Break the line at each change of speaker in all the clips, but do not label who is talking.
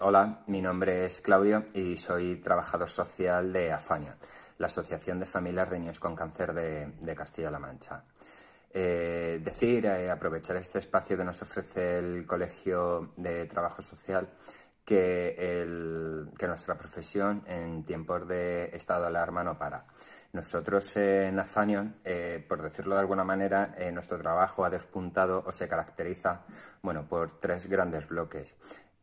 Hola, mi nombre es Claudio y soy trabajador social de Afanion, la Asociación de Familias de Niños con Cáncer de, Castilla-La Mancha. Eh, decir, eh, aprovechar este espacio que nos ofrece el Colegio de Trabajo Social, que, nuestra profesión en tiempos de estado de alarma no para. Nosotros en Afanion, eh, por decirlo de alguna manera, nuestro trabajo ha despuntado o se caracteriza por tres grandes bloques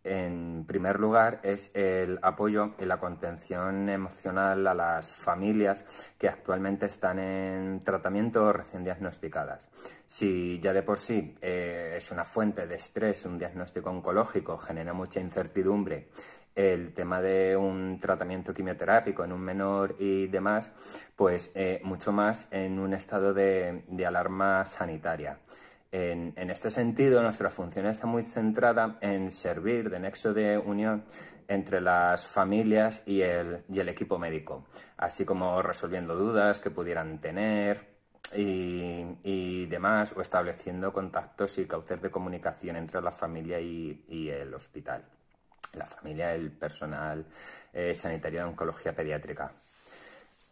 en primer lugar, es el apoyo y la contención emocional a las familias que actualmente están en tratamiento recién diagnosticadas. Si ya de por sí eh, es una fuente de estrés, un diagnóstico oncológico genera mucha incertidumbre, el tema de un tratamiento quimioterápico en un menor y demás, pues eh, mucho más en un estado de alarma sanitaria. En, este sentido, nuestra función está muy centrada en servir de nexo de unión entre las familias y el, equipo médico, así como resolviendo dudas que pudieran tener y, demás, o estableciendo contactos y cauces de comunicación entre la familia y, el hospital, la familia, el personal eh, sanitario de oncología pediátrica.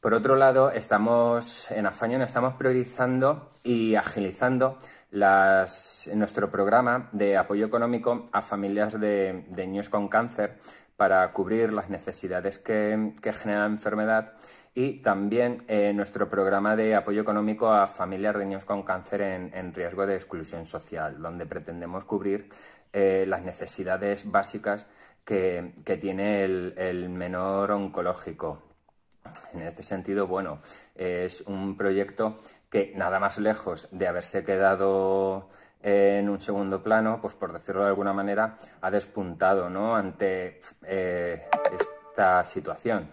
Por otro lado, estamos en Afañón, estamos priorizando y agilizando nuestro programa de apoyo económico a familias de, niños con cáncer para cubrir las necesidades que, genera la enfermedad y también eh, nuestro programa de apoyo económico a familias de niños con cáncer en, riesgo de exclusión social, donde pretendemos cubrir eh, las necesidades básicas que, tiene el, el, menor oncológico. En este sentido, bueno, es un proyecto que nada más lejos de haberse quedado en un segundo plano, pues por decirlo de alguna manera, ha despuntado ¿no? ante eh, esta situación.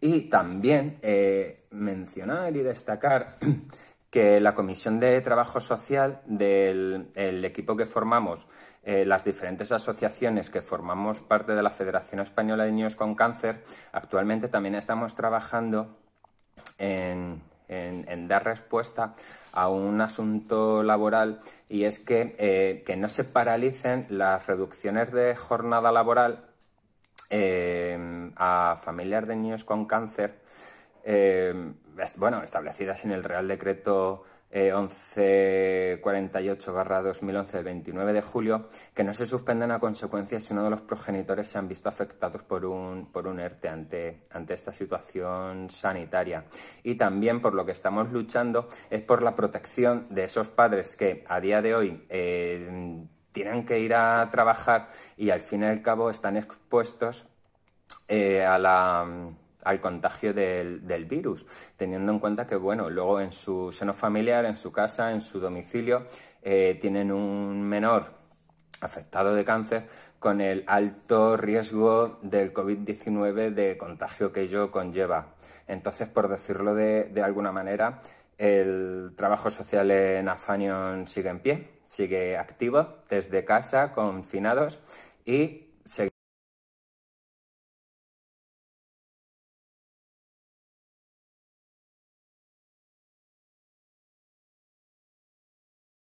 Y también eh, mencionar y destacar que la Comisión de Trabajo Social del equipo que formamos, eh, las diferentes asociaciones que formamos parte de la Federación Española de Niños con Cáncer, actualmente también estamos trabajando en, en, dar respuesta a un asunto laboral y es que, eh, que no se paralicen las reducciones de jornada laboral eh, a familias de niños con cáncer, eh, bueno, establecidas en el Real Decreto eh, 1148 2011 del 29 de julio, que no se suspenden a consecuencia si uno de los progenitores se han visto afectados por un, por un ERTE ante, ante esta situación sanitaria. Y también por lo que estamos luchando es por la protección de esos padres que a día de hoy eh, tienen que ir a trabajar y al fin y al cabo están expuestos eh, a la al contagio del, virus, teniendo en cuenta que, bueno, luego en su seno familiar, en su casa, en su domicilio, eh, tienen un menor afectado de cáncer con el alto riesgo del COVID-19 de contagio que ello conlleva. Entonces, por decirlo de, de alguna manera, el trabajo social en Afanion sigue en pie, sigue activo desde casa, confinados y